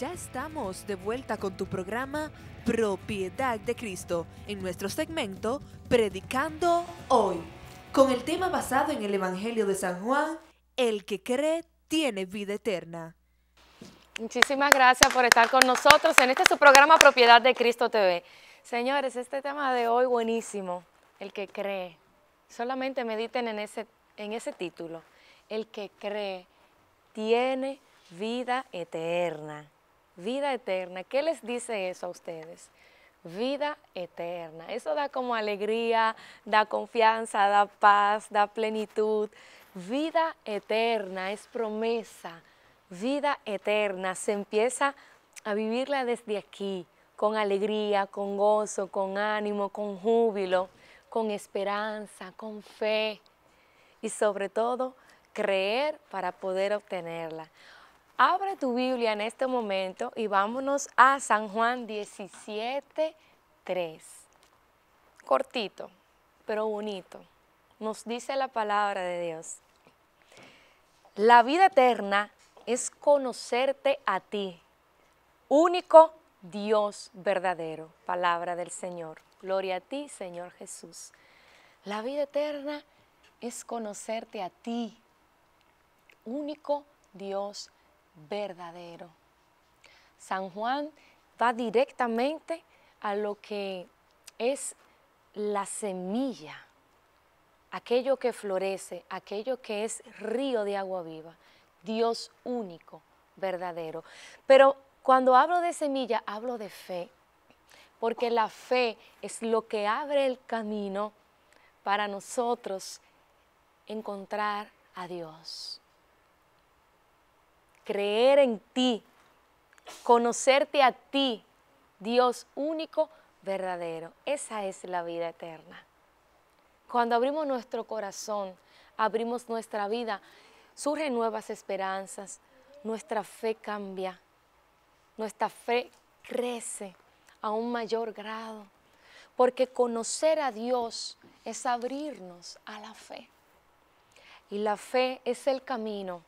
Ya estamos de vuelta con tu programa Propiedad de Cristo en nuestro segmento Predicando hoy, con el tema basado en el Evangelio de San Juan, el que cree tiene vida eterna. Muchísimas gracias por estar con nosotros en este su programa Propiedad de Cristo TV. Señores, este tema de hoy buenísimo, el que cree. Solamente mediten en ese, en ese título. El que cree tiene vida eterna vida eterna. ¿Qué les dice eso a ustedes? Vida eterna. Eso da como alegría, da confianza, da paz, da plenitud. Vida eterna es promesa. Vida eterna se empieza a vivirla desde aquí, con alegría, con gozo, con ánimo, con júbilo, con esperanza, con fe y sobre todo creer para poder obtenerla. Abre tu Biblia en este momento y vámonos a San Juan 17, 3. Cortito, pero bonito. Nos dice la palabra de Dios. La vida eterna es conocerte a ti, único Dios verdadero. Palabra del Señor. Gloria a ti, Señor Jesús. La vida eterna es conocerte a ti, único Dios verdadero verdadero. San Juan va directamente a lo que es la semilla, aquello que florece, aquello que es río de agua viva, Dios único, verdadero. Pero cuando hablo de semilla, hablo de fe, porque la fe es lo que abre el camino para nosotros encontrar a Dios creer en ti, conocerte a ti, Dios único, verdadero. Esa es la vida eterna. Cuando abrimos nuestro corazón, abrimos nuestra vida, surgen nuevas esperanzas, nuestra fe cambia, nuestra fe crece a un mayor grado, porque conocer a Dios es abrirnos a la fe. Y la fe es el camino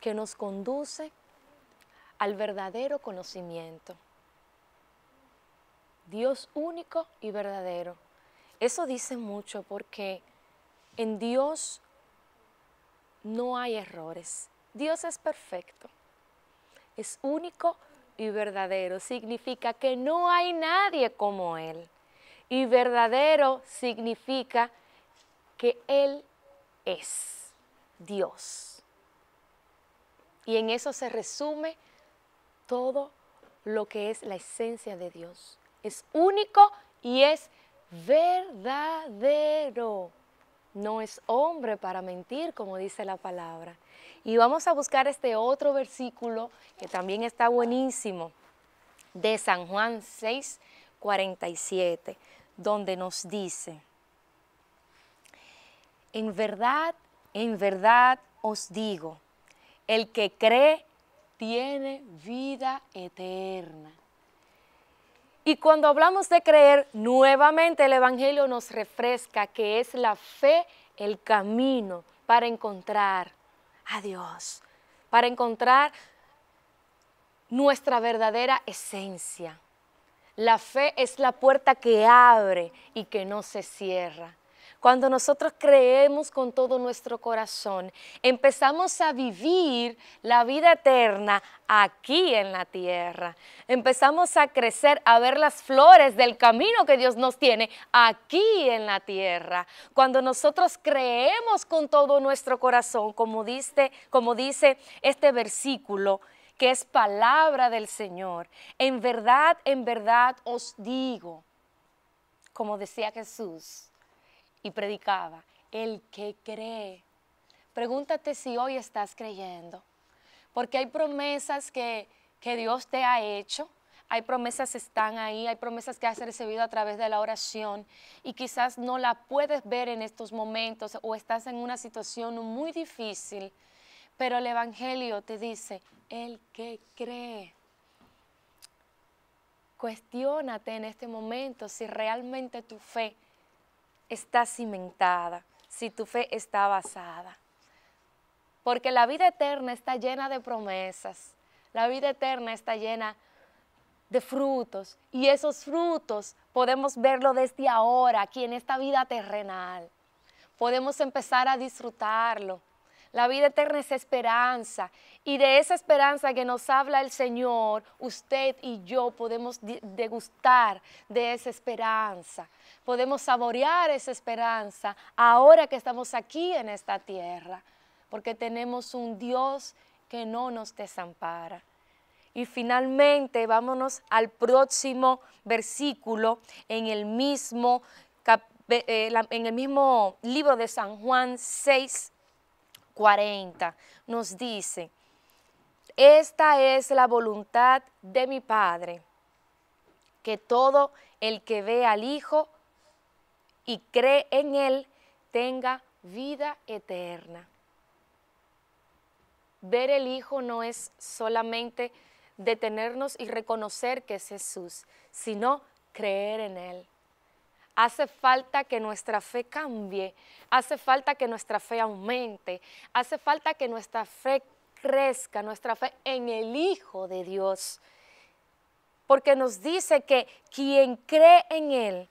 que nos conduce al verdadero conocimiento. Dios único y verdadero. Eso dice mucho porque en Dios no hay errores. Dios es perfecto. Es único y verdadero. Significa que no hay nadie como Él. Y verdadero significa que Él es Dios. Y en eso se resume todo lo que es la esencia de Dios. Es único y es verdadero. No es hombre para mentir, como dice la palabra. Y vamos a buscar este otro versículo que también está buenísimo, de San Juan 6, 47, donde nos dice, en verdad, en verdad os digo, el que cree tiene vida eterna. Y cuando hablamos de creer, nuevamente el Evangelio nos refresca que es la fe el camino para encontrar a Dios, para encontrar nuestra verdadera esencia. La fe es la puerta que abre y que no se cierra cuando nosotros creemos con todo nuestro corazón, empezamos a vivir la vida eterna aquí en la tierra. Empezamos a crecer, a ver las flores del camino que Dios nos tiene aquí en la tierra. Cuando nosotros creemos con todo nuestro corazón, como dice, como dice este versículo, que es palabra del Señor. En verdad, en verdad os digo, como decía Jesús, y predicaba, el que cree. Pregúntate si hoy estás creyendo, porque hay promesas que, Dios te ha hecho, hay promesas que están ahí, hay promesas que has recibido a través de la oración y quizás no la puedes ver en estos momentos o estás en una situación muy difícil, pero el Evangelio te dice, el que cree. Cuestiónate en este momento si realmente tu fe está cimentada, si tu fe está basada. Porque la vida eterna está llena de promesas, la vida eterna está llena de frutos y esos frutos podemos verlo desde ahora, aquí en esta vida terrenal. Podemos empezar a disfrutarlo la vida eterna es esperanza y de esa esperanza que nos habla el Señor, usted y yo podemos degustar de esa esperanza, podemos saborear esa esperanza ahora que estamos aquí en esta tierra, porque tenemos un Dios que no nos desampara. Y finalmente, vámonos al próximo versículo en el mismo, eh, en el mismo libro de San Juan 6, 40, nos dice, esta es la voluntad de mi Padre, que todo el que ve al Hijo y cree en Él tenga vida eterna. Ver el Hijo no es solamente detenernos y reconocer que es Jesús, sino creer en Él hace falta que nuestra fe cambie, hace falta que nuestra fe aumente, hace falta que nuestra fe crezca, nuestra fe en el Hijo de Dios. Porque nos dice que quien cree en Él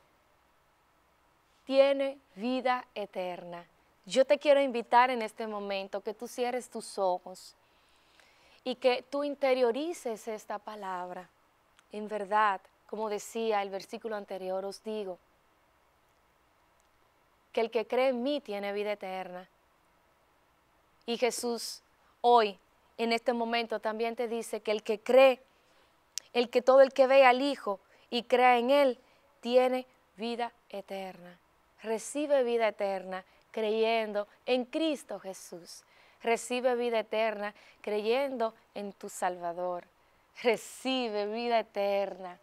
tiene vida eterna. Yo te quiero invitar en este momento que tú cierres tus ojos y que tú interiorices esta palabra. En verdad, como decía el versículo anterior, os digo, que el que cree en mí tiene vida eterna. Y Jesús hoy, en este momento, también te dice que el que cree, el que todo el que ve al Hijo y crea en Él, tiene vida eterna. Recibe vida eterna creyendo en Cristo Jesús. Recibe vida eterna creyendo en tu Salvador. Recibe vida eterna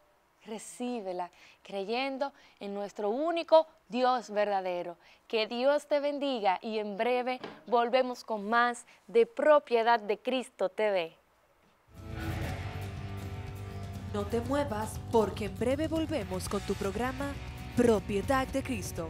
recíbela creyendo en nuestro único Dios verdadero. Que Dios te bendiga y en breve volvemos con más de Propiedad de Cristo TV. No te muevas porque en breve volvemos con tu programa Propiedad de Cristo.